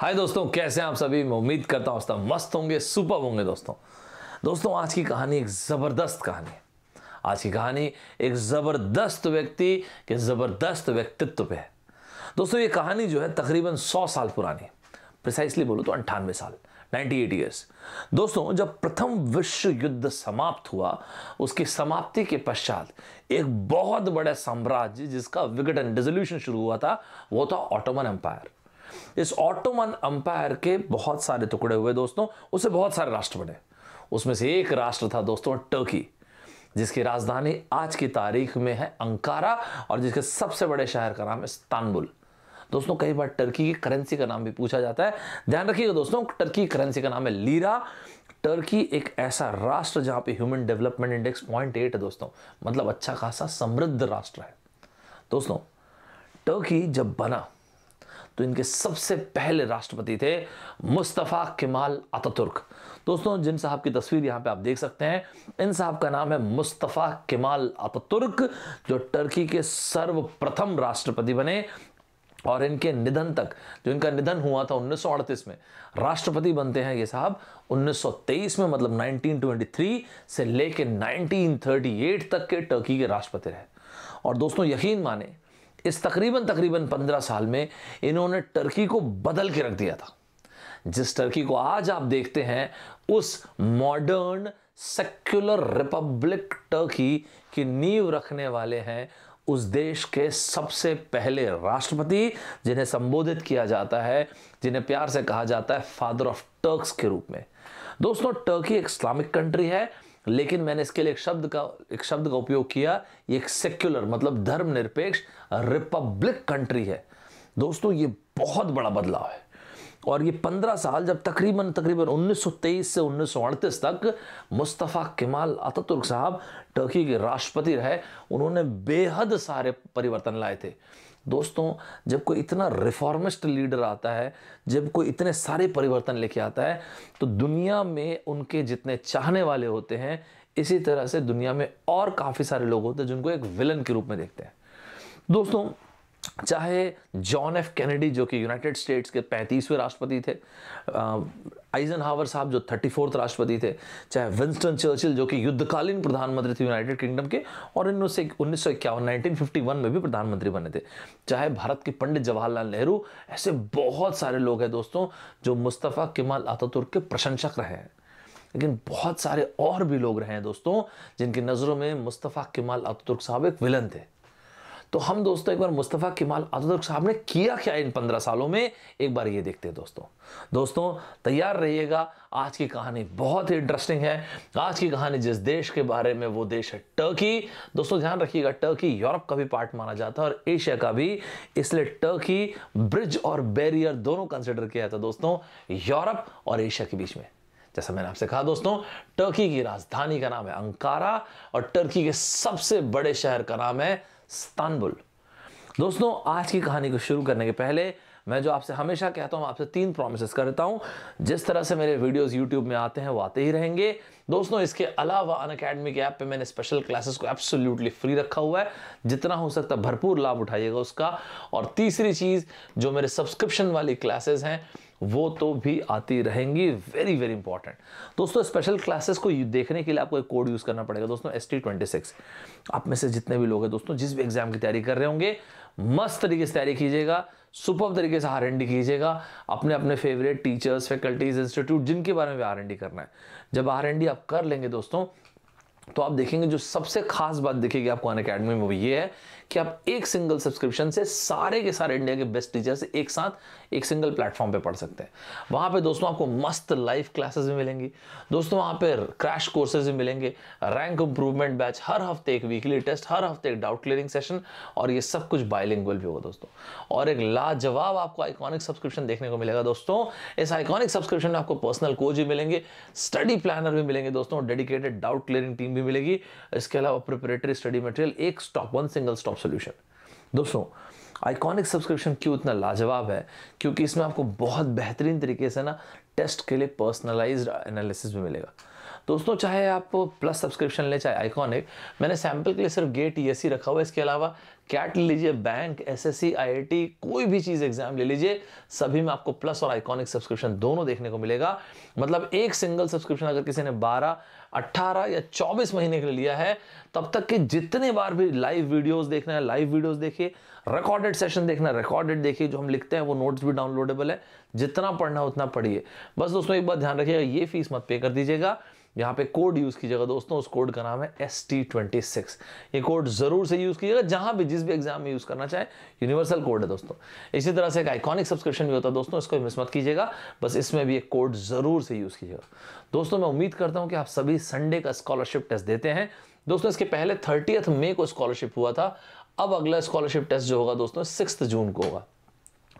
हाय दोस्तों कैसे हैं आप सभी मैं उम्मीद करता हूँ दोस्तों मस्त होंगे सुपर होंगे दोस्तों दोस्तों आज की कहानी एक ज़बरदस्त कहानी है आज की कहानी एक ज़बरदस्त व्यक्ति के ज़बरदस्त व्यक्तित्व पे है दोस्तों ये कहानी जो है तकरीबन सौ साल पुरानी प्रिसाइसली बोलो तो अंठानवे साल 98 एट ईयर्स दोस्तों जब प्रथम विश्व युद्ध समाप्त हुआ उसकी समाप्ति के पश्चात एक बहुत बड़ा साम्राज्य जिसका विघटन डिजोल्यूशन शुरू हुआ था वो था ऑटोमन एम्पायर इस ऑटोमन अंपायर के बहुत सारे टुकड़े हुए दोस्तों उसे बहुत सारे राष्ट्र बने उसमें से एक राष्ट्र था दोस्तों टर्की जिसकी राजधानी आज की तारीख में है अंकारा और जिसके सबसे बड़े शहर का नाम इस्तानबुल दोस्तों कई बार टर्की की करेंसी का नाम भी पूछा जाता है ध्यान रखिएगा दोस्तों टर्की करेंसी का नाम है लीरा टर्की एक ऐसा राष्ट्र जहां पे human development index point eight है दोस्तों मतलब अच्छा खासा समृद्ध राष्ट्र है दोस्तों टर्की जब बना तो इनके सबसे पहले राष्ट्रपति थे मुस्तफ़ा केमाल अतातुर्क दोस्तों जिन साहब की तस्वीर यहाँ पे आप देख सकते हैं इन साहब का नाम है मुस्तफ़ा केमाल अतातुर्क जो टर्की के सर्वप्रथम राष्ट्रपति बने और इनके निधन तक जो इनका निधन हुआ था उन्नीस में राष्ट्रपति बनते हैं ये साहब 1923 में मतलब 1923 से लेकर 1938 तक के टर्की के राष्ट्रपति रहे और दोस्तों यकीन माने इस तकरीबन तकरीबन पंद्रह साल में इन्होंने टर्की को बदल के रख दिया था जिस टर्की को आज आप देखते हैं उस मॉडर्न सेक्युलर रिपब्लिक टर्की की नींव रखने वाले हैं उस देश के सबसे पहले राष्ट्रपति जिन्हें संबोधित किया जाता है जिन्हें प्यार से कहा जाता है फादर ऑफ टर्क्स के रूप में दोस्तों टर्की एक इस्लामिक कंट्री है लेकिन मैंने इसके लिए एक शब्द का एक शब्द का उपयोग किया ये एक सेक्युलर मतलब धर्मनिरपेक्ष रिपब्लिक कंट्री है दोस्तों ये बहुत बड़ा बदलाव है और ये पंद्रह साल जब तकरीबन तकरीबन 1923 से उन्नीस तक मुस्तफ़ा केमाल अततुर्क साहब टर्की के राष्ट्रपति रहे उन्होंने बेहद सारे परिवर्तन लाए थे दोस्तों जब कोई इतना रिफॉर्मिस्ट लीडर आता है जब कोई इतने सारे परिवर्तन लेके आता है तो दुनिया में उनके जितने चाहने वाले होते हैं इसी तरह से दुनिया में और काफ़ी सारे लोग होते हैं जिनको एक विलन के रूप में देखते हैं दोस्तों चाहे जॉन एफ कैनेडी जो कि यूनाइटेड स्टेट्स के 35वें राष्ट्रपति थे आइजन हावर साहब जो थर्टी फोर्थ राष्ट्रपति थे चाहे विंस्टन चर्चिल जो कि युद्धकालीन प्रधानमंत्री थे यूनाइटेड किंगडम के और इन उन्नीस सौ इक्यावन नाइनटीन में भी प्रधानमंत्री बने थे चाहे भारत के पंडित जवाहरलाल नेहरू ऐसे बहुत सारे लोग हैं दोस्तों जो मुस्तफ़ा किमाल आतातुर्क के प्रशंसक रहे हैं लेकिन बहुत सारे और भी लोग रहे हैं दोस्तों जिनकी नज़रों में मुस्तफ़ा किमाल आतातुर्क साहब एक विलन थे तो हम दोस्तों एक बार मुस्तफ़ा कमाल अतुर्क साहब ने किया क्या इन पंद्रह सालों में एक बार ये देखते हैं दोस्तों दोस्तों तैयार रहिएगा आज की कहानी बहुत ही इंटरेस्टिंग है आज की कहानी जिस देश के बारे में वो देश है टर्की दोस्तों ध्यान रखिएगा टर्की यूरोप का भी पार्ट माना जाता है और एशिया का भी इसलिए टर्की ब्रिज और बैरियर दोनों कंसिडर किया जाता है दोस्तों यूरोप और एशिया के बीच में जैसा मैंने आपसे कहा दोस्तों टर्की की राजधानी का नाम है अंकारा और टर्की के सबसे बड़े शहर का नाम है इस्तानबुल दोस्तों आज की कहानी को शुरू करने के पहले मैं जो आपसे हमेशा कहता हूं आपसे तीन प्रोमिस करता हूं जिस तरह से मेरे वीडियोस यूट्यूब में आते हैं वो आते ही रहेंगे दोस्तों इसके अलावा अन अकेडमी के ऐप पे मैंने स्पेशल क्लासेस को एब्सोल्युटली फ्री रखा हुआ है जितना हो सकता भरपूर लाभ उठाइएगा उसका और तीसरी चीज़ जो मेरे सब्सक्रिप्शन वाली क्लासेस हैं वो तो भी आती रहेंगी वेरी वेरी इंपॉर्टेंट दोस्तों स्पेशल क्लासेस को देखने के लिए आपको एक कोड यूज़ करना पड़ेगा दोस्तों एस टी ट्वेंटी सिक्स आप में से जितने भी लोग हैं दोस्तों जिस भी एग्जाम की तैयारी कर रहे होंगे मस्त तरीके से तैयारी कीजिएगा सुपर तरीके से आर एन डी कीजिएगा अपने अपने फेवरेट टीचर्स फैकल्टीज इंस्टीट्यूट जिनके बारे में आर एन डी करना है जब आर एन डी आप कर लेंगे दोस्तों तो आप देखेंगे जो सबसे खास बात दिखेगी आपको अन अकेडमी में वो ये है कि आप एक सिंगल सब्सक्रिप्शन से सारे के सारे इंडिया के बेस्ट टीचर्स एक साथ एक सिंगल प्लेटफॉर्म पे पढ़ सकते हैं वहां पे दोस्तों आपको मस्त लाइव क्लासेस भी मिलेंगी दोस्तों वहां पे क्रैश कोर्सेज भी मिलेंगे रैंक इंप्रूवमेंट बैच हर हफ्ते एक वीकली टेस्ट हर हफ्ते एक डाउट क्लियरिंग सेशन और ये सब कुछ बायलिंगुअल भी होगा दोस्तों और एक लाजवाब आपको आइकॉनिक सब्सक्रिप्शन देखने को मिलेगा दोस्तों इस आइकॉनिक सब्सक्रिप्शन में आपको पर्सनल कोच भी मिलेंगे स्टडी प्लानर भी मिलेंगे दोस्तों डेडिकेटेड डाउट क्लियरिंग टीम भी मिलेगी इसके अलावा प्रिपरेटरी स्टडी मटेरियल एक stop one single stop of solution दोस्तों आइकॉनिक सब्सक्रिप्शन क्यों इतना लाजवाब है क्योंकि इसमें आपको बहुत बेहतरीन तरीके से ना टेस्ट के लिए पर्सनलाइज एनालिसिस भी मिलेगा दोस्तों चाहे आप प्लस सब्सक्रिप्शन ले चाहे आइकॉनिक मैंने सैंपल के लिए सिर्फ गेट ई रखा हुआ है इसके अलावा कैट ले लीजिए बैंक एस एस कोई भी चीज़ एग्जाम ले लीजिए सभी में आपको प्लस और आइकॉनिक सब्सक्रिप्शन दोनों देखने को मिलेगा मतलब एक सिंगल सब्सक्रिप्शन अगर किसी ने बारह 18 या 24 महीने के लिए लिया है तब तक के जितने बार भी लाइव वीडियोस देखना है लाइव वीडियोस देखिए रिकॉर्डेड सेशन देखना है रिकॉर्डेड देखिए जो हम लिखते हैं वो नोट्स भी डाउनलोडेबल है जितना पढ़ना उतना पढ़िए बस दोस्तों एक बात ध्यान रखिएगा ये फीस मत पे कर दीजिएगा यहाँ पे कोड यूज़ कीजिएगा दोस्तों उस कोड का नाम है एस टी ट्वेंटी सिक्स ये कोड ज़रूर से यूज़ कीजिएगा जहां भी जिस भी एग्जाम में यूज़ करना चाहे यूनिवर्सल कोड है दोस्तों इसी तरह से एक आइकॉनिक सब्सक्रिप्शन भी होता है दोस्तों इसको मिस मत कीजिएगा बस इसमें भी एक कोड ज़रूर से यूज़ कीजिएगा दोस्तों मैं उम्मीद करता हूँ कि आप सभी संडे का स्कॉलरशिप टेस्ट देते हैं दोस्तों इसके पहले थर्टीथ मे को स्कॉलरशिप हुआ था अब अगला स्कॉलरशिप टेस्ट जो होगा दोस्तों सिक्स जून को होगा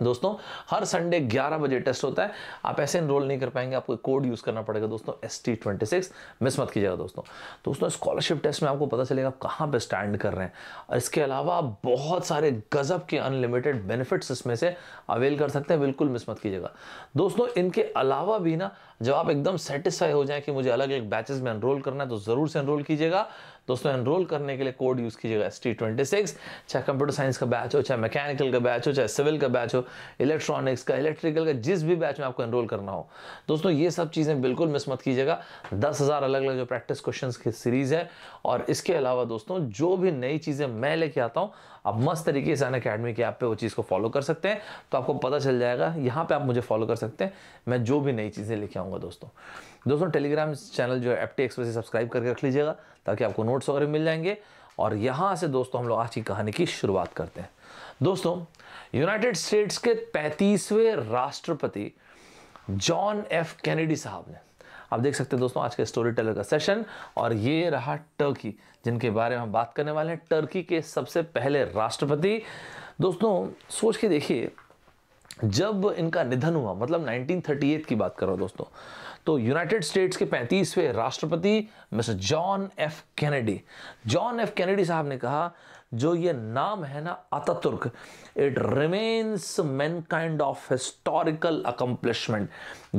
दोस्तों हर संडे 11 बजे टेस्ट होता है आप ऐसे इनरोल नहीं कर पाएंगे आपको कोड यूज़ करना पड़ेगा दोस्तों S T twenty six miss मत कीजिएगा दोस्तों तो दोस्तों स्कॉलरशिप टेस्ट में आपको पता चलेगा आप कहाँ पर स्टैंड कर रहे हैं और इसके अलावा बहुत सारे गजब के अनलिमिटेड बेनिफिट्स इसमें से अवेल कर सकते हैं बिल्कुल मिस मत कीजिएगा दोस्तों इनके अलावा भी ना जब आप एकदम सेटिस्फाई हो जाए कि मुझे अलग अलग बैचेज में एनरोल करना है तो ज़रूर से एनरोल कीजिएगा दोस्तों एनरोल करने के लिए कोड यूज़ कीजिएगा एस टी ट्वेंटी सिक्स चाहे कंप्यूटर साइंस का बैच हो चाहे मैकेनिकल का बैच हो चाहे सिविल का बैच हो इलेक्ट्रॉनिक्स का इलेक्ट्रिकल का जिस भी बैच में आपको एनरोल करना हो दोस्तों ये सब चीज़ें बिल्कुल मिस मत कीजिएगा दस हज़ार अलग अलग जो प्रैक्टिस क्वेश्चन की सीरीज़ है और इसके अलावा दोस्तों जो भी नई चीज़ें मैं लेके आता हूँ आप मस्त तरीके से अन अकेडमी के ऐप पे वो चीज़ को फॉलो कर सकते हैं तो आपको पता चल जाएगा यहाँ पे आप मुझे फॉलो कर सकते हैं मैं जो भी नई चीज़ें लिखे आऊँगा दोस्तों दोस्तों टेलीग्राम चैनल जो है टी एक्सप्रेस सब्सक्राइब करके रख लीजिएगा ताकि आपको नोट्स वगैरह मिल जाएंगे और यहाँ से दोस्तों हम लोग आज की कहानी की शुरुआत करते हैं दोस्तों यूनाइटेड स्टेट्स के पैंतीसवें राष्ट्रपति जॉन एफ कैनेडी साहब ने आप देख सकते हैं दोस्तों आज के स्टोरी टेलर का सेशन और ये रहा टर्की जिनके बारे में हम बात करने वाले हैं टर्की के सबसे पहले राष्ट्रपति दोस्तों सोच के देखिए जब इनका निधन हुआ मतलब 1938 की बात कर रहा हूँ दोस्तों तो यूनाइटेड स्टेट्स के 35वें राष्ट्रपति mister John F Kennedy John F Kennedy साहब ने कहा जो ये नाम है ना Ataturk it remains mankind of historical accomplishment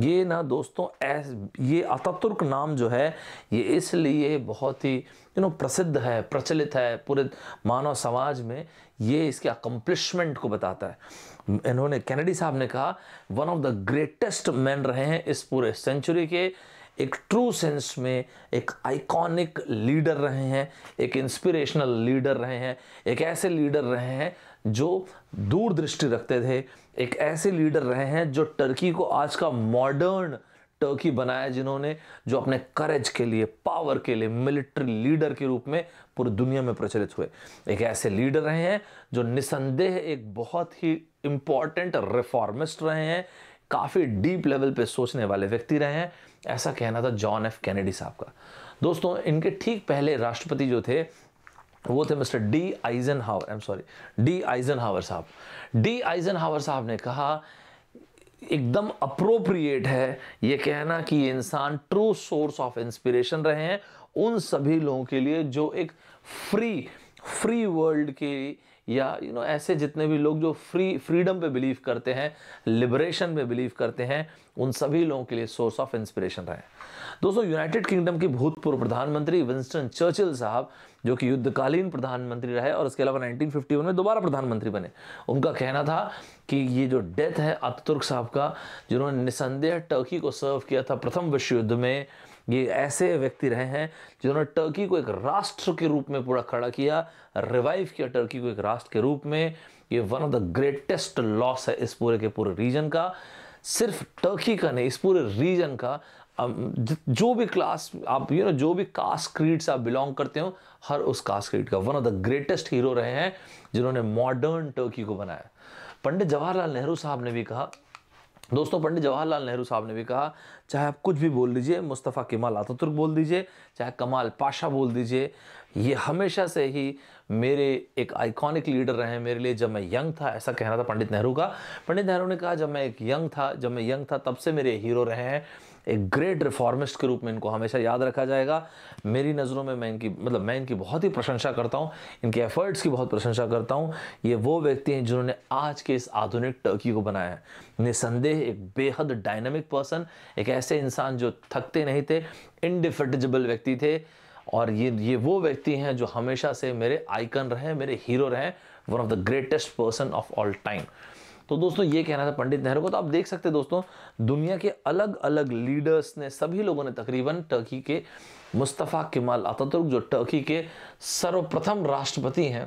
ये ना दोस्तों एस ये अतातुर्क नाम जो है ये इसलिए बहुत ही यू नो प्रसिद्ध है प्रचलित है पूरे मानव समाज में ये इसके अकम्पलिशमेंट को बताता है इन्होंने कैनेडी साहब ने कहा one of the greatest man रहे हैं इस पूरे सेंचुरी के एक ट्रू सेंस में एक आइकॉनिक लीडर रहे हैं एक इंस्पिरेशनल लीडर रहे हैं एक ऐसे लीडर रहे हैं जो दूरदृष्टि रखते थे एक ऐसे लीडर रहे हैं जो टर्की को आज का मॉडर्न टर्की बनाया जिन्होंने जो अपने करेज के लिए पावर के लिए मिलिट्री लीडर के रूप में पूरी दुनिया में प्रचलित हुए एक ऐसे लीडर रहे हैं जो निसंदेह एक बहुत ही इम्पॉर्टेंट रिफॉर्मिस्ट रहे हैं काफ़ी डीप लेवल पे सोचने वाले व्यक्ति रहे हैं ऐसा कहना था जॉन एफ कैनेडी साहब का दोस्तों इनके ठीक पहले राष्ट्रपति जो थे वो थे mister D Eisenhower I am sorry D Eisenhower साहब डी आइजन हावर साहब ने कहा एकदम अप्रोप्रिएट है ये कहना कि इंसान ट्रू सोर्स ऑफ इंस्पिरेशन रहे हैं उन सभी लोगों के लिए जो एक फ्री फ्री वर्ल्ड के या यू you नो know, ऐसे जितने भी लोग जो फ्री फ्रीडम पे बिलीव करते हैं लिबरेशन पे बिलीव करते हैं उन सभी लोगों के लिए सोर्स ऑफ इंस्पिरेशन रहे दोस्तों यूनाइटेड किंगडम के भूतपूर्व प्रधानमंत्री विंस्टन चर्चिल साहब जो कि युद्धकालीन प्रधानमंत्री रहे और इसके अलावा 1951 में दोबारा प्रधानमंत्री बने उनका कहना था कि ये जो डेथ है अतुर्क साहब का जिन्होंने निसंदेह टर्की को सर्व किया था प्रथम विश्व युद्ध में ये ऐसे व्यक्ति रहे हैं जिन्होंने टर्की को एक राष्ट्र के रूप में पूरा खड़ा किया रिवाइव किया टर्की को एक राष्ट्र के रूप में ये one of the greatest loss है इस पूरे के पूरे रीजन का सिर्फ टर्की का नहीं इस पूरे रीजन का जो भी क्लास आप यू नो जो भी कास्ट क्रीड से आप बिलोंग करते हो हर उस कास्ट क्रीड का one of the greatest hero रहे हैं जिन्होंने मॉडर्न टर्की को बनाया पंडित जवाहरलाल नेहरू साहब ने भी कहा दोस्तों पंडित जवाहरलाल नेहरू साहब ने भी कहा चाहे आप कुछ भी बोल दीजिए मुस्तफ़ा कमाल आतुर्क बोल दीजिए चाहे कमाल पाशा बोल दीजिए ये हमेशा से ही मेरे एक आइकॉनिक लीडर रहे मेरे लिए जब मैं यंग था ऐसा कहना था पंडित नेहरू का पंडित नेहरू ने कहा जब मैं एक यंग था जब मैं यंग था तब से मेरे हीरो रहे हैं एक ग्रेट रिफॉर्मिस्ट के रूप में इनको हमेशा याद रखा जाएगा मेरी नज़रों में मैं इनकी मतलब मैं इनकी बहुत ही प्रशंसा करता हूँ इनके एफर्ट्स की बहुत प्रशंसा करता हूँ ये वो व्यक्ति हैं जिन्होंने आज के इस आधुनिक टर्की को बनाया है निसंदेह एक बेहद डायनामिक पर्सन एक ऐसे इंसान जो थकते नहीं थे इनडिफिटिजबल व्यक्ति थे और ये ये वो व्यक्ति हैं जो हमेशा से मेरे आइकन रहे मेरे हीरो रहे one of the greatest person of all time तो दोस्तों ये कहना था पंडित नेहरू को तो आप देख सकते हैं दोस्तों दुनिया के अलग अलग लीडर्स ने सभी लोगों ने तकरीबन टर्की के मुस्तफ़ा किमाल आतातुर्क जो टर्की के सर्वप्रथम राष्ट्रपति हैं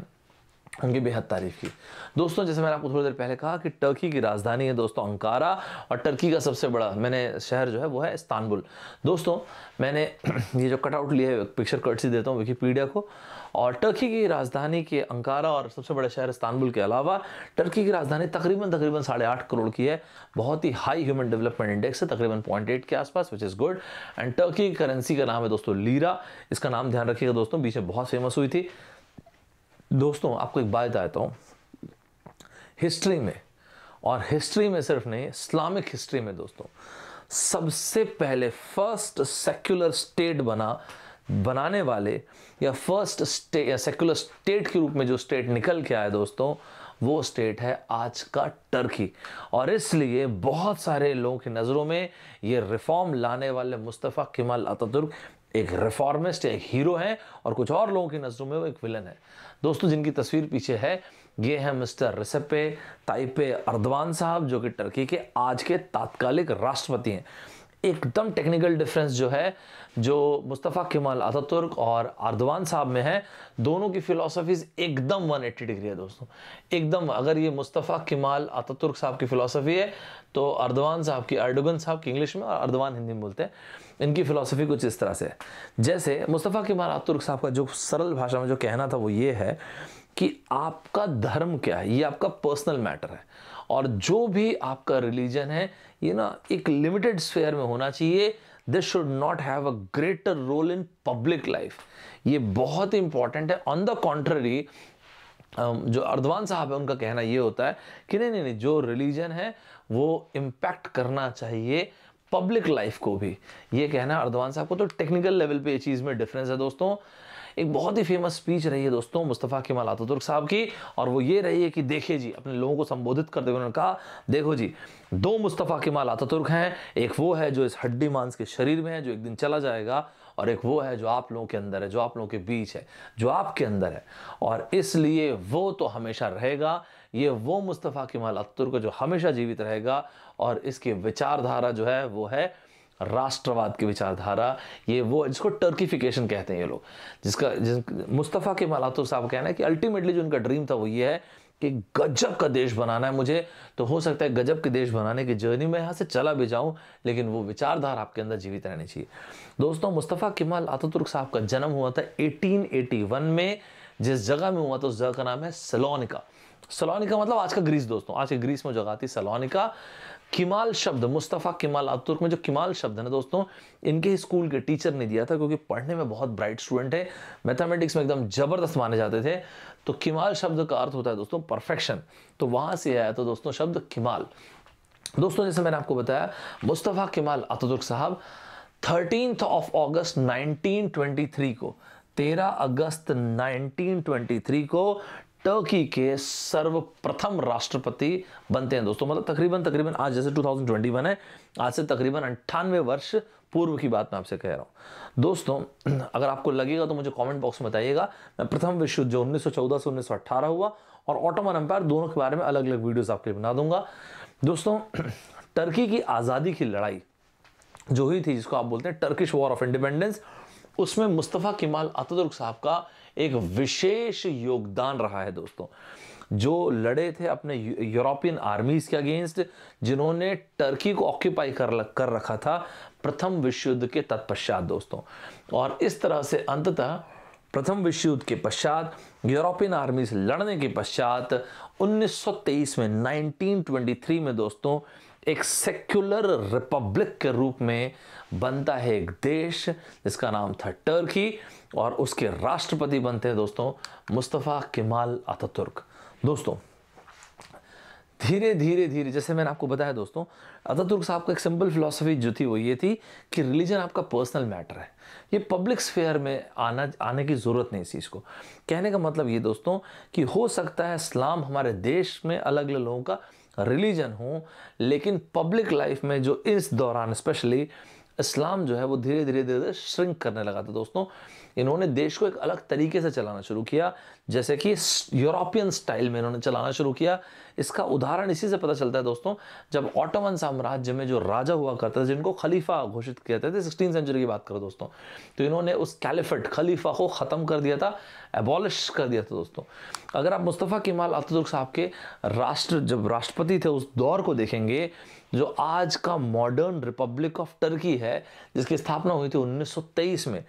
उनकी बेहद तारीफ की दोस्तों जैसे मैंने आपको थोड़ी देर पहले कहा कि टर्की की राजधानी है दोस्तों अंकारा और टर्की का सबसे बड़ा मैंने शहर जो है वो है इस्तानबुल दोस्तों मैंने ये जो कटआउट लिया है पिक्चर सी देता हूँ विकीपीडिया को और टर्की की राजधानी के अंकारा और सबसे बड़े शहर इस्तानबुल के अलावा टर्की की राजधानी तकरीबन तकरीबन साढ़े आठ करोड़ की है बहुत ही हाई ह्यूमन डेवलपमेंट इंडेक्स है तकरीबन पॉइंट एट के आसपास which is good and Turkey की करेंसी का नाम है दोस्तों लीरा इसका नाम ध्यान रखिएगा दोस्तों बीच में बहुत फेमस हुई थी दोस्तों आपको एक बात बताता हूँ हिस्ट्री में और हिस्ट्री में सिर्फ नहीं इस्लामिक हिस्ट्री में दोस्तों सबसे पहले फर्स्ट सेक्युलर स्टेट बना बनाने वाले या फर्स्ट स्टेट या सेक्युलर स्टेट के रूप में जो स्टेट निकल के आया दोस्तों वो स्टेट है आज का टर्की और इसलिए बहुत सारे लोगों की नज़रों में ये रिफॉर्म लाने वाले मुस्तफ़ा किमाल अतुर्क एक रिफॉर्मिस्ट एक हीरो है और कुछ और लोगों की नज़रों में वो एक विलन है दोस्तों जिनकी तस्वीर पीछे है ये है मिस्टर रिसेपे ताइपे अर्दवान साहब जो कि टर्की के आज के तात्कालिक राष्ट्रपति हैं एकदम टेक्निकल डिफरेंस जो है जो मुस्तफ़ा कमाल अतातुर्क और अर्दवान साहब में है दोनों की फ़िलासफ़ीज़ एकदम 180 डिग्री है दोस्तों एकदम अगर ये मुस्तफ़ा कमाल अतातुर्क साहब की फिलोसफी है तो अर्दवान साहब की अर्डोगन साहब की इंग्लिश में और अर्दवान हिंदी में बोलते हैं इनकी फिलॉसफी कुछ इस तरह से जैसे मुस्तफ़ा केमाल आतुर्क साहब का जो सरल भाषा में जो कहना था वो ये है कि आपका धर्म क्या है ये आपका पर्सनल मैटर है और जो भी आपका रिलीजन है ये ना एक लिमिटेड स्फेयर में होना चाहिए this should not have a greater role in public life ये बहुत ही इंपॉर्टेंट है ऑन द कॉन्ट्ररी जो अर्दवान साहब है उनका कहना ये होता है कि नहीं नहीं नहीं जो रिलीजन है वो इम्पैक्ट करना चाहिए पब्लिक लाइफ को भी ये कहना अर्दवान साहब को तो टेक्निकल लेवल पे ये चीज़ में डिफरेंस है दोस्तों एक बहुत ही फेमस स्पीच रही है दोस्तों मुस्तफ़ा केमाल आतुर्क साहब की और वो ये रही है कि देखिए जी अपने लोगों को संबोधित करते हुए उन्होंने कहा देखो जी दो मुस्तफ़ा केमाल आतुर्क हैं एक वो है जो इस हड्डी मांस के शरीर में है जो एक दिन चला जाएगा और एक वो है जो आप लोगों के अंदर है जो आप लोगों के बीच है जो आपके अंदर है और इसलिए वो तो हमेशा रहेगा ये वो मुस्तफ़ा कमाल अतुर्क जो हमेशा जीवित रहेगा और इसकी विचारधारा जो है वो है राष्ट्रवाद की विचारधारा ये वो जिसको टर्कीफिकेशन कहते हैं ये लोग जिसका जिस मुस्तफ़ा के मालातुर साहब कहना है कि अल्टीमेटली जो उनका ड्रीम था वो ये है कि गजब का देश बनाना है मुझे तो हो सकता है गजब के देश बनाने की जर्नी में यहाँ से चला भी जाऊँ लेकिन वो विचारधारा आपके अंदर जीवित रहनी चाहिए दोस्तों मुस्तफ़ा किमाल आतुर्क साहब का जन्म हुआ था 1881 में जिस जगह में हुआ था उस जगह का नाम है सलोनिका सलोनिका मतलब आज का ग्रीस दोस्तों आज के ग्रीस में जगह थी सलोनिका किमाल शब्द मुस्तफ़ा किमाल अतुर्क में जो किमाल शब्द है ना दोस्तों इनके स्कूल के टीचर ने दिया था क्योंकि पढ़ने में बहुत ब्राइट स्टूडेंट है मैथमेटिक्स में एकदम ज़बरदस्त माने जाते थे तो किमाल शब्द का अर्थ होता है दोस्तों परफेक्शन तो वहां से आया तो दोस्तों शब्द किमाल दोस्तों जैसे मैंने आपको बताया मुस्तफ़ा किमाल अतुर्क साहब थर्टीन ऑफ ऑगस्ट नाइनटीन को 13 अगस्त 1923 को टर्की के सर्वप्रथम राष्ट्रपति बनते हैं दोस्तों मतलब तकरीबन तकरीबन आज जैसे 2021 है आज से तकरीबन अंठानवे वर्ष पूर्व की बात मैं आपसे कह रहा हूँ दोस्तों अगर आपको लगेगा तो मुझे कमेंट बॉक्स में बताइएगा मैं प्रथम विश्व युद्ध जो 1914 से 1918 हुआ और ऑटोमन एम्पायर दोनों के बारे में अलग अलग वीडियोज आपके लिए बना दूंगा दोस्तों टर्की की आज़ादी की लड़ाई जो हुई थी जिसको आप बोलते हैं टर्किश वॉर ऑफ इंडिपेंडेंस उसमें मुस्तफ़ा कमाल अतदुल साहब का एक विशेष योगदान रहा है दोस्तों जो लड़े थे अपने यूरोपियन आर्मीज़ के अगेंस्ट जिन्होंने टर्की को ऑक्यूपाई कर कर रखा था प्रथम विश्व युद्ध के तत्पश्चात दोस्तों और इस तरह से अंततः प्रथम विश्व युद्ध के पश्चात यूरोपियन आर्मी से लड़ने के पश्चात 1923 में 1923 में दोस्तों एक सेक्युलर रिपब्लिक के रूप में बनता है एक देश जिसका नाम था टर्की और उसके राष्ट्रपति बनते हैं दोस्तों मुस्तफ़ा किमाल अतातुर्क दोस्तों धीरे धीरे धीरे जैसे मैंने आपको बताया दोस्तों अतातुर्क साहब का एक सिंपल फिलॉसफी जो थी वो ये थी कि रिलीजन आपका पर्सनल मैटर है ये पब्लिक स्फेयर में आना आने की ज़रूरत नहीं इस चीज़ को कहने का मतलब ये दोस्तों कि हो सकता है इस्लाम हमारे देश में अलग अलग लोगों का रिलीजन हूँ लेकिन पब्लिक लाइफ में जो इस दौरान स्पेशली इस्लाम जो है वो धीरे धीरे धीरे धीरे श्रिंक करने लगा था दोस्तों इन्होंने देश को एक अलग तरीके से चलाना शुरू किया जैसे कि यूरोपियन स्टाइल में इन्होंने चलाना शुरू किया इसका उदाहरण इसी से पता चलता है दोस्तों जब ऑटोमन साम्राज्य में जो राजा हुआ करता था जिनको खलीफा घोषित किया जाता था सिक्सटीन सेंचुरी की बात करो दोस्तों तो इन्होंने उस कैलिफेट खलीफा को ख़त्म कर दिया था एबॉलिश कर दिया था दोस्तों अगर आप मुस्तफ़ा कमाल अतुल साहब के राष्ट्र जब राष्ट्रपति थे उस दौर को देखेंगे जो आज का मॉडर्न रिपब्लिक ऑफ टर्की है जिसकी स्थापना हुई थी 1923 में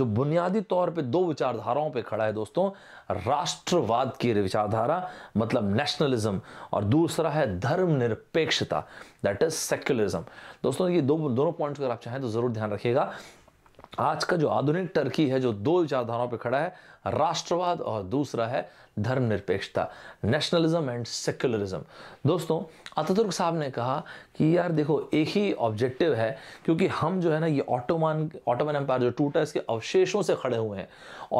जो बुनियादी तौर पे दो विचारधाराओं पे खड़ा है दोस्तों राष्ट्रवाद की विचारधारा मतलब नेशनलिज्म और दूसरा है धर्मनिरपेक्षता दैट इज सेक्युलरिज्म दोस्तों ये दो दोनों पॉइंट्स अगर आप चाहें तो ज़रूर ध्यान रखिएगा आज का जो आधुनिक टर्की है जो दो विचारधाराओं पर खड़ा है राष्ट्रवाद और दूसरा है धर्मनिरपेक्षता नेशनलिज्म एंड सेक्युलरिज्म दोस्तों अतुर्क साहब ने कहा कि यार देखो एक ही ऑब्जेक्टिव है क्योंकि हम जो है ना ये ऑटोमान ऑटोमन एम्पायर जो टूटा इसके अवशेषों से खड़े हुए हैं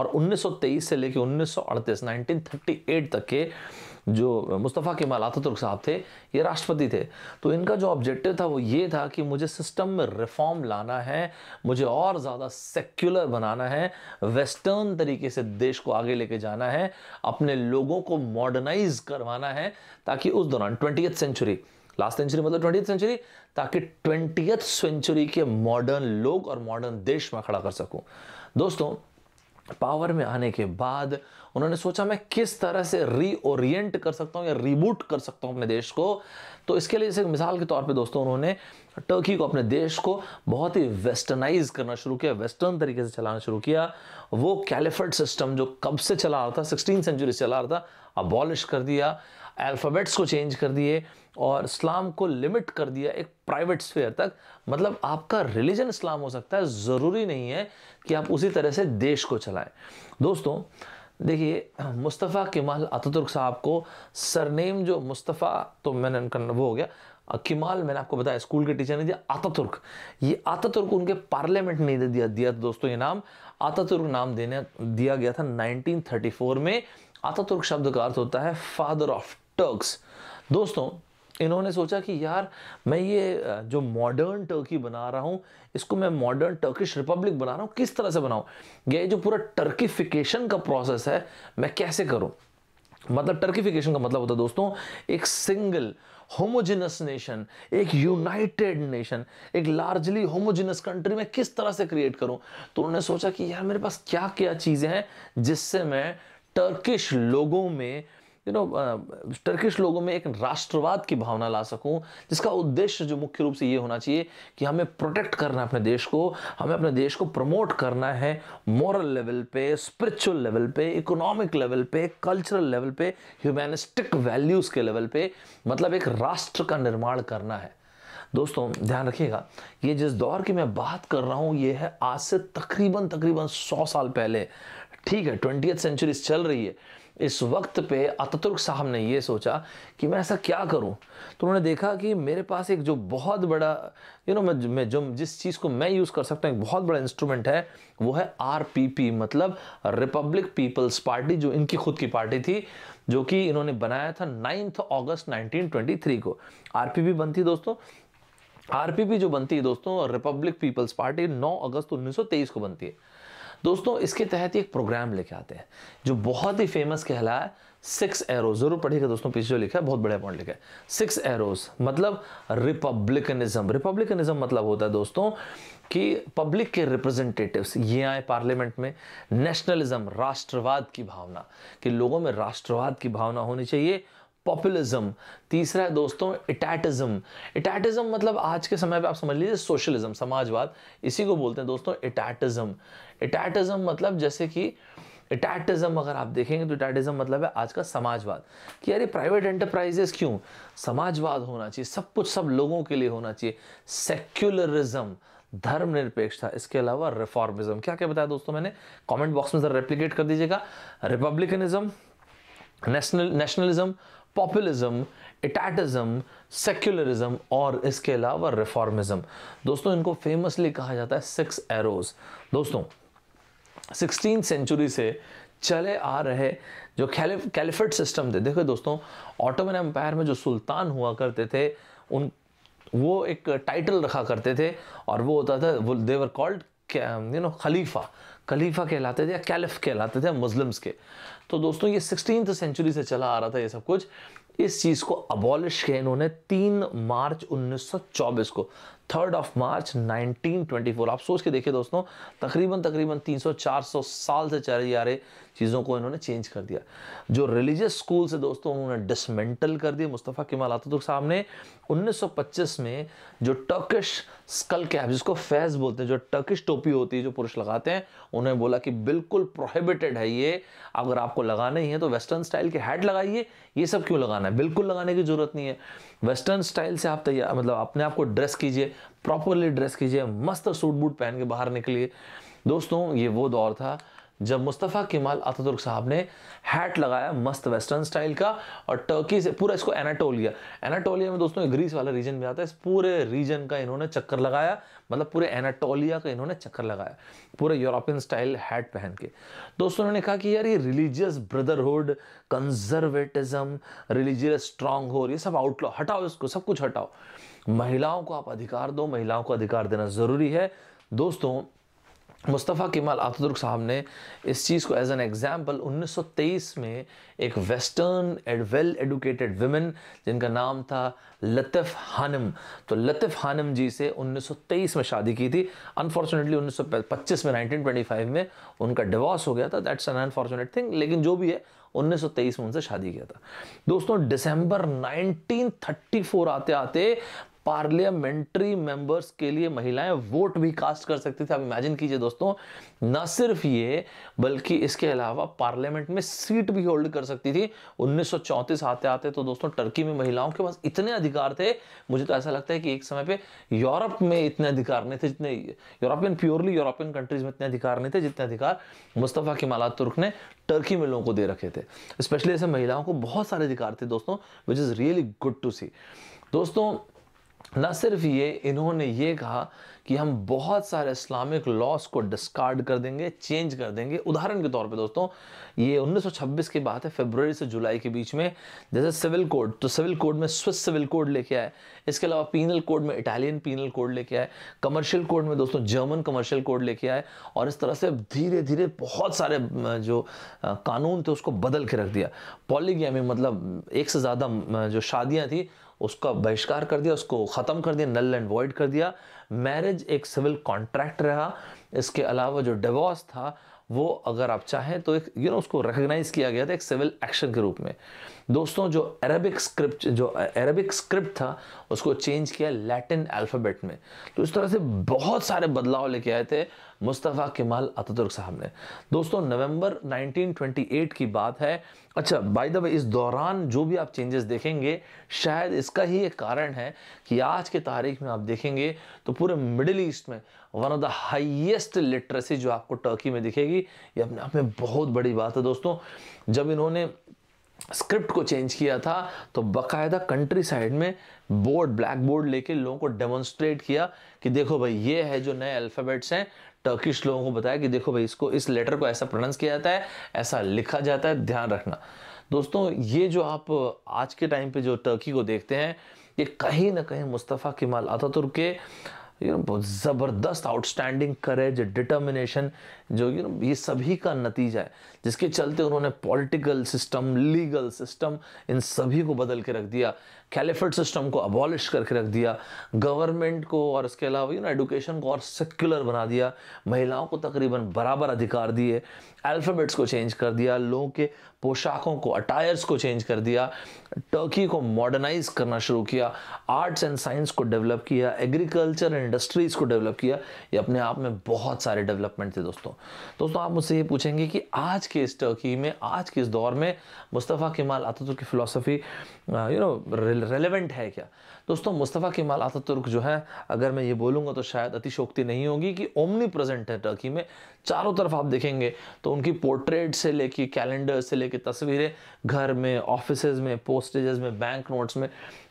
और 1923 से लेकर 1938 1938 तक के जो मुस्तफ़ा केमाल आतुर्क साहब थे ये राष्ट्रपति थे तो इनका जो ऑब्जेक्टिव था वो ये था कि मुझे सिस्टम में रिफॉर्म लाना है मुझे और ज़्यादा सेक्युलर बनाना है वेस्टर्न तरीके से देश को आगे लेके जाना है अपने लोगों को मॉडर्नाइज करवाना है ताकि उस दौरान ट्वेंटी सेंचुरी लास्ट सेंचुरी मतलब ट्वेंटी सेंचुरी ताकि ट्वेंटी सेंचुरी के मॉडर्न लोग और मॉडर्न देश में खड़ा कर सकूं दोस्तों पावर में आने के बाद उन्होंने सोचा मैं किस तरह से रीओरिएंट कर सकता हूँ या रीबूट कर सकता हूँ अपने देश को तो इसके लिए जैसे मिसाल के तौर पे दोस्तों उन्होंने टर्की को अपने देश को बहुत ही वेस्टर्नाइज करना शुरू किया वेस्टर्न तरीके से चलाना शुरू किया वो कैलिफेट सिस्टम जो कब से चला रहा था सिक्सटीन सेंचुरी से चला रहा था अबॉलिश कर दिया अल्फ़ाबेट्स को चेंज कर दिए और इस्लाम को लिमिट कर दिया एक प्राइवेट स्फेयर तक मतलब आपका रिलीजन इस्लाम हो सकता है ज़रूरी नहीं है कि आप उसी तरह से देश को चलाएं दोस्तों देखिए मुस्तफ़ा किमाल अतुर्क साहब को सरनेम जो मुस्तफ़ा तो मैंने उनका वो हो गया किमाल मैंने आपको बताया स्कूल के टीचर ने दिया आतातुर्क ये आतातुर्क उनके पार्लियामेंट ने दिया दिया दोस्तों ये नाम आतातुर्क नाम देने दिया गया था 1934 में आतातुर्क शब्द का अर्थ होता है फादर ऑफ टर्क्स दोस्तों इन्होंने सोचा कि यार मैं ये जो मॉडर्न टर्की बना रहा हूँ इसको मैं मॉडर्न टर्किश रिपब्लिक बना रहा हूँ किस तरह से बनाऊँ ये जो पूरा टर्किफिकेशन का प्रोसेस है मैं कैसे करूँ मतलब टर्किफिकेशन का मतलब होता है दोस्तों एक सिंगल होमोजिनस नेशन एक यूनाइटेड नेशन एक लार्जली होमोजिनस कंट्री में किस तरह से क्रिएट करूं तो उन्होंने सोचा कि यार मेरे पास क्या क्या चीज़ें हैं जिससे मैं टर्किश लोगों में यू नो टर्किश लोगों में एक राष्ट्रवाद की भावना ला सकूं जिसका उद्देश्य जो मुख्य रूप से ये होना चाहिए कि हमें प्रोटेक्ट करना है अपने देश को हमें अपने देश को प्रमोट करना है मॉरल लेवल पे स्पिरिचुअल लेवल पे इकोनॉमिक लेवल पे कल्चरल लेवल पे ह्यूमैनिस्टिक वैल्यूज़ के लेवल पे मतलब एक राष्ट्र का निर्माण करना है दोस्तों ध्यान रखिएगा ये जिस दौर की मैं बात कर रहा हूँ ये है आज से तकरीबन तकरीबन सौ साल पहले ठीक है ट्वेंटी सेंचुरी चल रही है इस वक्त पे अततुर्क साहब ने ये सोचा कि मैं ऐसा क्या करूं तो उन्होंने देखा कि मेरे पास एक जो बहुत बड़ा यू you नो know, मैं मैं जो जिस चीज़ को मैं यूज़ कर सकता हूँ एक बहुत बड़ा इंस्ट्रूमेंट है वो है आरपीपी मतलब रिपब्लिक पीपल्स पार्टी जो इनकी खुद की पार्टी थी जो कि इन्होंने बनाया था नाइन्थ ऑगस्ट नाइनटीन को आर बनती दोस्तों आरपीपी जो बनती है दोस्तों रिपब्लिक पीपल्स पार्टी नौ अगस्त उन्नीस को बनती है दोस्तों इसके तहत एक प्रोग्राम लेके आते हैं जो बहुत ही फेमस कहला है सिक्स एरोज जरूर पढ़िएगा दोस्तों पीछे जो लिखा है बहुत बड़े पॉइंट लिखा है सिक्स एरोज मतलब रिपब्लिकनिज्म रिपब्लिकनिज्म मतलब होता है दोस्तों कि पब्लिक के रिप्रेजेंटेटिव्स ये आए पार्लियामेंट में नेशनलिज्म राष्ट्रवाद की भावना कि लोगों में राष्ट्रवाद की भावना होनी चाहिए पॉपुलिज्म तीसरा है दोस्तों इटैटिज्म इटैटिज्म मतलब आज के समय पे आप समझ लीजिए सोशलिज्म समाजवाद इसी को बोलते हैं दोस्तों इटैटिज्म इटैटिज्म मतलब जैसे कि इटैटिज्म अगर आप देखेंगे तो इटैटिज्म मतलब है आज का समाजवाद कि यार ये प्राइवेट एंटरप्राइजेस क्यों समाजवाद होना चाहिए सब कुछ सब लोगों के लिए होना चाहिए सेक्युलरिज्म धर्मनिरपेक्षता इसके अलावा रिफॉर्मिज्म क्या क्या बताया दोस्तों मैंने कमेंट बॉक्स में जरा रेप्लिकेट कर दीजिएगा republicanism national nationalism populism etatism secularism और इसके अलावा रिफॉर्मिज्म दोस्तों इनको फेमसली कहा जाता है सिक्स एरोज दोस्तों सिक्सटीन सेंचुरी से चले आ रहे जो कैलिफ कैलिफेट सिस्टम थे देखो दोस्तों ऑटोमन एम्पायर में जो सुल्तान हुआ करते थे उन वो एक टाइटल रखा करते थे और वो होता था वो देवर कॉल्ड यू नो खलीफा खलीफा कहलाते थे या कैलिफ कहलाते थे मुस्लिम्स के तो दोस्तों ये सिक्सटीन सेंचुरी से चला आ रहा था ये सब कुछ इस चीज़ को अबॉलिश किया इन्होंने तीन मार्च 1924 को थर्ड ऑफ मार्च 1924 आप सोच के देखिए दोस्तों तकरीबन तकरीबन 300-400 साल से चले जा रहे चीज़ों को इन्होंने चेंज कर दिया जो रिलीजियस स्कूल से दोस्तों उन्होंने डिसमेंटल कर दिया मुस्तफ़ा कमाल आतुर्क तो साहब ने 1925 में जो टर्किश स्कल कैप जिसको फैज बोलते हैं जो टर्किश टोपी होती है जो पुरुष लगाते हैं उन्होंने बोला कि बिल्कुल प्रोहिबिटेड है ये अगर आपको लगाना ही है तो वेस्टर्न स्टाइल के हेड लगाइए ये सब क्यों लगाना है बिल्कुल लगाने की जरूरत नहीं है वेस्टर्न स्टाइल से आप तैयार मतलब अपने आप को ड्रेस कीजिए प्रॉपरली ड्रेस कीजिए मस्त सूट बूट पहन के बाहर निकलिए दोस्तों ये वो दौर था जब मुस्तफ़ा केमाल अतुर्क साहब ने हैट लगाया मस्त वेस्टर्न स्टाइल का और टर्की से पूरा इसको एनाटोलिया एनाटोलिया में दोस्तों ग्रीस वाला रीजन में आता है इस पूरे रीजन का इन्होंने चक्कर लगाया मतलब पूरे एनाटोलिया का इन्होंने चक्कर लगाया पूरे यूरोपियन स्टाइल हैट पहन के दोस्तों उन्होंने कहा कि यार ये religious brotherhood conservatism religious strong हो ये सब आउटलॉ हटाओ इसको सब कुछ हटाओ महिलाओं को आप अधिकार दो महिलाओं को अधिकार देना ज़रूरी है दोस्तों मुस्तफ़ा केमाल आतुर्क साहब ने इस चीज़ को एज एन एग्ज़ाम्पल 1923 में एक western ed well educated women जिनका नाम था लतफ़ हानम तो लतफ़ हानम जी से 1923 में शादी की थी अनफॉर्चुनेटली 1925 में 1925 में उनका डिवॉर्स हो गया था दैट्स एन अनफॉर्चुनेट थिंग लेकिन जो भी है 1923 में उनसे शादी किया था दोस्तों दिसंबर 1934 आते आते पार्लियामेंट्री मेंबर्स के लिए महिलाएं वोट भी कास्ट कर सकती थी आप इमेजिन कीजिए दोस्तों न सिर्फ ये बल्कि इसके अलावा पार्लियामेंट में सीट भी होल्ड कर सकती थी 1934 आते आते तो दोस्तों टर्की में महिलाओं के पास इतने अधिकार थे मुझे तो ऐसा लगता है कि एक समय पे यूरोप में इतने अधिकार नहीं थे जितने यूरोपियन प्योरली यूरोपियन कंट्रीज में इतने अधिकार नहीं थे जितने अधिकार मुस्तफ़ा माला तुर्क ने टर्की में लोगों को दे रखे थे स्पेशली ऐसे महिलाओं को बहुत सारे अधिकार थे दोस्तों which is really good to see दोस्तों ना सिर्फ ये इन्होंने ये कहा कि हम बहुत सारे इस्लामिक लॉस को डिस्कार्ड कर देंगे चेंज कर देंगे उदाहरण के तौर पे दोस्तों ये 1926 की बात है फेबररी से जुलाई के बीच में जैसे सिविल कोड तो सिविल कोड में स्विस सिविल कोड लेके आए इसके अलावा पीनल कोड में इटालियन पीनल कोड लेके आए कमर्शियल कोड में दोस्तों जर्मन कमर्शियल कोड लेके आए और इस तरह से धीरे धीरे बहुत सारे जो कानून थे उसको बदल के रख दिया पॉलीगैमी मतलब एक से ज़्यादा जो शादियाँ थी उसका बहिष्कार कर दिया उसको ख़त्म कर दिया नल एंड वॉइड कर दिया मैरिज एक सिविल कॉन्ट्रैक्ट रहा इसके अलावा जो डिवोर्स था वो अगर आप चाहें तो एक यू नो उसको रिकग्नाइज किया गया था एक सिविल एक्शन के रूप में दोस्तों जो अरबिक स्क्रिप्ट जो अरबिक स्क्रिप्ट था उसको चेंज किया लैटिन अल्फ़ाबेट में तो इस तरह से बहुत सारे बदलाव लेके आए थे मुस्तफ़ा केमाल अतुर्क साहब ने दोस्तों नवंबर 1928 की बात है अच्छा बाय द वे इस दौरान जो भी आप चेंजेस देखेंगे शायद इसका ही एक कारण है कि आज के तारीख में आप देखेंगे तो पूरे मिडिल ईस्ट में one of the highest literacy जो आपको टर्की में दिखेगी ये अपने आप में बहुत बड़ी बात है दोस्तों जब इन्होंने स्क्रिप्ट को चेंज किया था तो बकायदा कंट्री साइड में बोर्ड ब्लैक बोर्ड लेके लोगों को डेमोन्स्ट्रेट किया कि देखो भाई ये है जो नए अल्फ़ाबेट्स हैं टर्किश लोगों को बताया कि देखो भाई इसको इस लेटर को ऐसा प्रोनाउंस किया जाता है ऐसा लिखा जाता है ध्यान रखना दोस्तों ये जो आप आज के टाइम पे जो टर्की को देखते हैं ये कहीं ना कहीं मुस्तफ़ा कमाल अतातुर्क के यू नो ज़बरदस्त आउटस्टैंडिंग करेज डिटर्मिनेशन जो यू नो ये सभी का नतीजा है जिसके चलते उन्होंने पॉलिटिकल सिस्टम लीगल सिस्टम इन सभी को बदल के रख दिया कैलिफेट सिस्टम को अबॉलिश करके रख दिया गवर्नमेंट को और इसके अलावा यू ना एडुकेशन को और सेक्युलर बना दिया महिलाओं को तकरीबन बराबर अधिकार दिए अल्फ़ाबेट्स को चेंज कर दिया लोगों के पोशाकों को अटायर्स को चेंज कर दिया टर्की को मॉडर्नाइज करना शुरू किया आर्ट्स एंड साइंस को डेवलप किया एग्रीकल्चर इंडस्ट्रीज़ को डेवलप किया ये अपने आप में बहुत सारे डेवलपमेंट थे दोस्तों दोस्तों आप मुझसे ये पूछेंगे कि आज के इस टर्की में आज के इस दौर में मुस्तफ़ा कमाल आतुल की फ़िलासफ़ी यू नो रेलिवेंट है क्या दोस्तों मुस्तफ़ा केमाल आतातुर्क जो है अगर मैं ये बोलूँगा तो शायद अतिशोक्ति नहीं होगी कि ओमनी प्रेजेंट है टर्की में चारों तरफ आप देखेंगे तो उनकी पोर्ट्रेट से लेके कैलेंडर से लेके तस्वीरें घर में ऑफिस में पोस्टेज़ में बैंक नोट्स में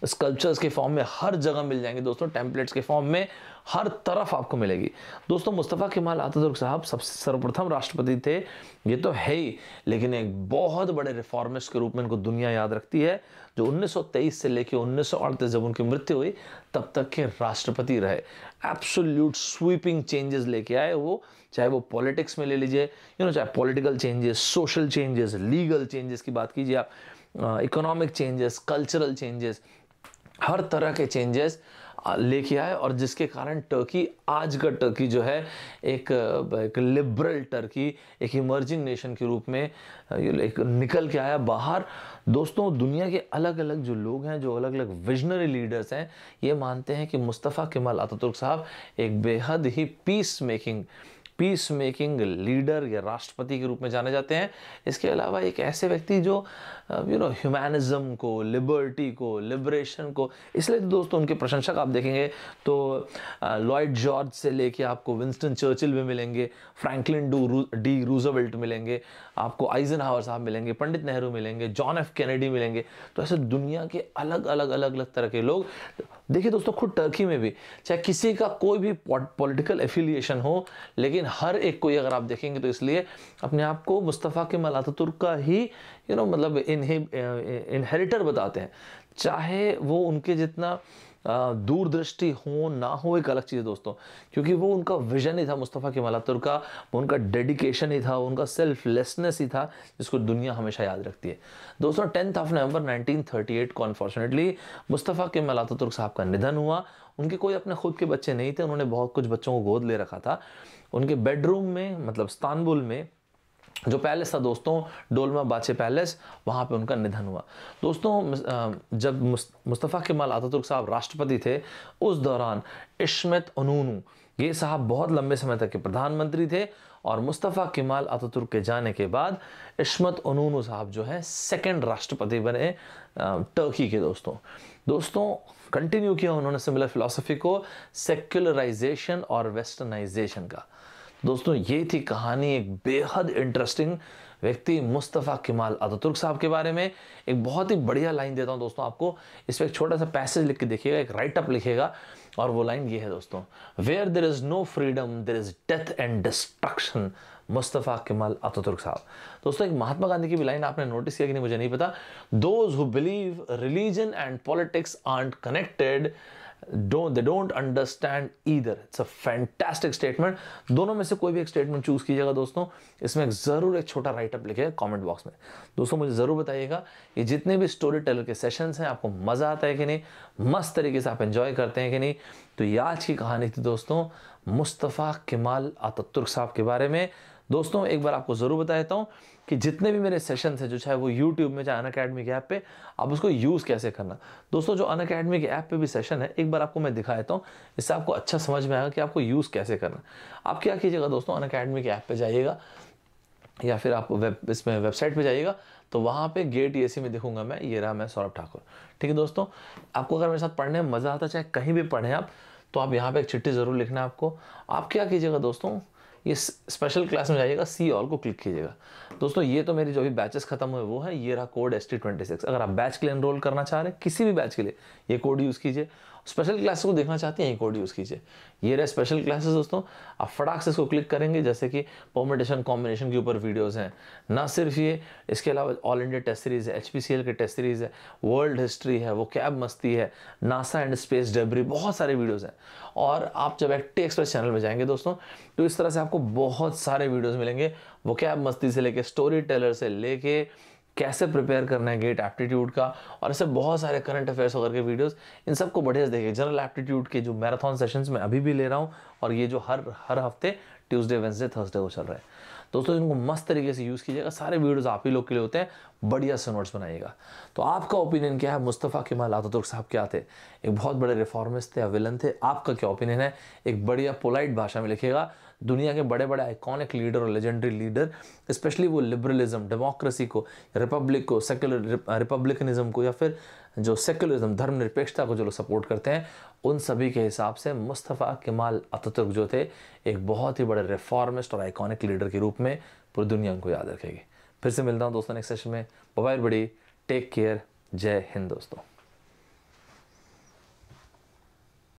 स्कल्पचर्स के फॉर्म में हर जगह मिल जाएंगे दोस्तों टेम्पलेट्स के फॉर्म में हर तरफ आपको मिलेगी दोस्तों मुस्तफ़ा केमाल आतुर्क साहब सबसे सर्वप्रथम राष्ट्रपति थे ये तो है ही लेकिन एक बहुत बड़े रिफॉर्मिस्ट के रूप में इनको दुनिया याद रखती है जो 1923 से लेकर उन्नीस जब उनकी मृत्यु हुई तब तक के राष्ट्रपति रहे एब्सोल्यूट स्वीपिंग चेंजेस लेके आए वो चाहे वो पॉलिटिक्स में ले लीजिए यू नो चाहे political changes social changes legal changes की बात कीजिए आप इकोनॉमिक चेंजेस कल्चरल चेंजेस हर तरह के चेंजेस लेके आए और जिसके कारण टर्की आज का टर्की जो है एक, एक लिबरल टर्की एक इमर्जिंग नेशन के रूप में एक निकल के आया बाहर दोस्तों दुनिया के अलग अलग जो लोग हैं जो अलग अलग विजनरी लीडर्स हैं ये मानते हैं कि मुस्तफ़ा केमल अतुल साहब एक बेहद ही peace making peace making leader या राष्ट्रपति के रूप में जाने जाते हैं इसके अलावा एक ऐसे व्यक्ति जो यू नो ह्यूमैनिज्म को लिबर्टी को लिबरेशन को इसलिए तो दोस्तों उनके प्रशंसक आप देखेंगे तो लॉयड जॉर्ज से लेके आपको विंस्टन चर्चिल भी मिलेंगे फ्रैंकलिन डू डी रूजवेल्ट मिलेंगे आपको आइजन साहब मिलेंगे पंडित नेहरू मिलेंगे जॉन एफ कैनेडी मिलेंगे तो ऐसे दुनिया के अलग अलग अलग अलग तरह के लोग देखिए दोस्तों खुद टर्की में भी चाहे किसी का कोई भी पॉलिटिकल एफिलिएशन हो लेकिन हर एक कोई अगर आप देखेंगे तो इसलिए अपने आप को मुस्तफ़ा के अतातुर्क का ही यू नो मतलब इन्हें इनहेरिटर बताते हैं चाहे वो उनके जितना दूरदृष्टि हो ना हो एक अलग चीज़ है दोस्तों क्योंकि वो उनका विजन ही था मुस्तफ़ा के मलातुर तो का वो उनका डेडिकेशन ही था उनका सेल्फलेसनेस ही था जिसको दुनिया हमेशा याद रखती है दोस्तों टेंथ ऑफ नवंबर 1938 को अनफॉर्चुनेटली मुस्तफ़ा के अतुर्क तो साहब का निधन हुआ उनके कोई अपने खुद के बच्चे नहीं थे उन्होंने बहुत कुछ बच्चों को गोद ले रखा था उनके बेडरूम में मतलब स्तानबुल में जो पैलेस था दोस्तों डोलमा बाचे पैलेस वहाँ पे उनका निधन हुआ दोस्तों जब मुस्तफ़ा माल आतातुर्क साहब राष्ट्रपति थे उस दौरान इशमत अनूनू ये साहब बहुत लंबे समय तक के प्रधानमंत्री थे और मुस्तफ़ा केमाल आतातुर्क के जाने के बाद इशमत अनूनू साहब जो है सेकंड राष्ट्रपति बने टर्की के दोस्तों दोस्तों कंटिन्यू किया उन्होंने सिमिलर फिलासफ़ी को सेक्युलराइजेशन और वेस्टर्नाइजेशन का दोस्तों ये थी कहानी एक बेहद इंटरेस्टिंग व्यक्ति मुस्तफ़ा किमाल अतुर्क साहब के बारे में एक बहुत ही बढ़िया लाइन देता हूँ दोस्तों आपको इस पर एक छोटा सा पैसेज लिख के देखिएगा एक राइट अप लिखेगा और वो लाइन ये है दोस्तों where there is no freedom there is death and destruction Mustafa Kemal Ataturk साहब दोस्तों एक महात्मा गांधी की भी लाइन आपने नोटिस किया कि नहीं मुझे नहीं पता those who believe religion and politics aren't connected don't they don't understand either it's a fantastic statement दोनों में से कोई भी एक स्टेटमेंट चूज कीजिएगा दोस्तों इसमें जरूर एक छोटा राइटअप लिखे कॉमेंट बॉक्स में दोस्तों मुझे जरूर बताइएगा कि जितने भी स्टोरी टेलर के सेशन हैं आपको मजा आता है कि नहीं मस्त तरीके से आप एंजॉय करते हैं कि नहीं तो ये आज की कहानी थी दोस्तों मुस्तफ़ा किमाल आतुर्क साहब के बारे में दोस्तों एक बार आपको ज़रूर बता देता हूँ कि जितने भी मेरे सेशन है जो चाहे वो यूट्यूब में चाहे अन अकेडमी के ऐप पे आप उसको यूज़ कैसे करना दोस्तों जो अन अकेडमी के ऐप पे भी सेशन है एक बार आपको मैं दिखा देता हूँ इससे आपको अच्छा समझ में आएगा कि आपको यूज़ कैसे करना आप क्या कीजिएगा दोस्तों अन अकेडमी के ऐप पे जाइएगा या फिर आप वेब इसमें वेबसाइट पे जाइएगा तो वहाँ पे गेट ए e में देखूंगा मैं ये रहा मैं सौरभ ठाकुर ठीक है दोस्तों आपको अगर मेरे साथ पढ़ने में मज़ा आता चाहे कहीं भी पढ़ें आप तो आप यहाँ पे एक चिट्ठी ज़रूर लिखना आपको आप क्या कीजिएगा दोस्तों ये स्पेशल क्लास में जाइएगा सी ऑल को क्लिक कीजिएगा दोस्तों ये तो मेरी जो भी बैचेस खत्म हुए वो है ये रहा code S T twenty six अगर आप बैच के लिए एनरोल करना चाह रहे हैं किसी भी बैच के लिए ये कोड यूज़ कीजिए स्पेशल क्लासेस को देखना चाहते हैं यही कोड यूज़ कीजिए ये रहे स्पेशल क्लासेस दोस्तों आप फटाक से इसको क्लिक करेंगे जैसे कि पोमेटेशन कॉम्बिनेशन के ऊपर वीडियोज़ हैं ना सिर्फ ये इसके अलावा ऑल इंडिया टेस्ट सीरीज़ है एच के टेस्ट सीरीज़ है वर्ल्ड हिस्ट्री है वो कैब मस्ती है नासा एंड स्पेस डेबरी बहुत सारे वीडियोज़ हैं और आप जब एक्टी एक्सप्रेस चैनल में जाएंगे दोस्तों तो इस तरह से आपको बहुत सारे वीडियोज़ मिलेंगे वो कैब मस्ती से लेके स्टोरी टेलर से लेके कैसे प्रिपेयर करना है गेट एप्टीट्यूड का और ऐसे बहुत सारे करंट अफेयर्स वगैरह के वीडियोस इन सबको बढ़िया से देखिए जनरल एप्टीट्यूड के जो मैराथन सेशंस मैं अभी भी ले रहा हूँ और ये जो हर हर हफ्ते ट्यूसडे वेंसडे थर्सडे को चल रहे हैं दोस्तों इनको मस्त तरीके से यूज़ कीजिएगा सारे वीडियोज़ आप ही लोग के लिए होते हैं बढ़िया से नोट्स बनाइएगा तो आपका ओपिनियन क्या है मुस्तफ़ा केमाल आतुर्क साहब क्या थे एक बहुत बड़े रिफॉर्मिस्ट थे अविलन विलन थे आपका क्या ओपिनियन है एक बढ़िया पोलाइट भाषा में लिखेगा दुनिया के बड़े बड़े आइकॉनिक लीडर और लेजेंडरी लीडर स्पेशली वो लिबरलिज्म डेमोक्रेसी को रिपब्लिक को सेकुलर रिपब्लिकनिज्म को या फिर जो सेकुलरिज्म धर्मनिरपेक्षता को जो लोग सपोर्ट करते हैं उन सभी के हिसाब से मुस्तफ़ा केमाल अतुर्क जो थे एक बहुत ही बड़े रिफॉर्मिस्ट और आइकॉनिक लीडर के रूप में पूरी दुनिया उनको याद रखेगी फिर से मिलता हूँ दोस्तों नेक्स्ट सेशन में बबाई बड़ी टेक केयर जय हिंद दोस्तों